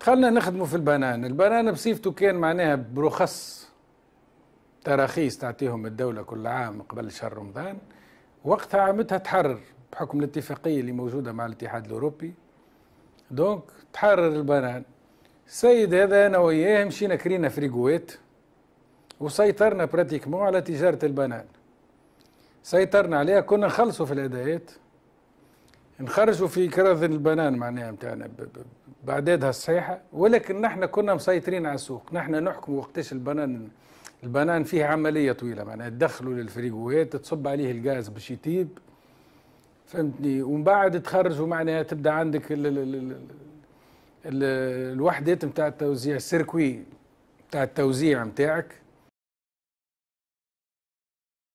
خلنا نخدمه في البنان البنان بصيفته كان معناها برخص تراخيص تعطيهم الدولة كل عام قبل شهر رمضان وقتها عمتها تحرر بحكم الاتفاقية اللي موجودة مع الاتحاد الأوروبي دونك تحرر البنان السيد هذا أنا وياه مشينا كرينا فريقوات وسيطرنا براتيكمون على تجارة البنان سيطرنا عليها كنا نخلصوا في الأدايات نخرجوا في كرز البنان معناها نتاعنا باعدادها الصحيحه ولكن نحن كنا مسيطرين على السوق نحن نحكم وقتاش البنان البنان فيه عمليه طويله معناها تدخلوا للفريجوات تصب عليه الغاز باش يطيب فهمتني ومن بعد تخرجوا معناها تبدا عندك الـ ال ال الوحدات نتاع التوزيع السيركوي نتاع التوزيع نتاعك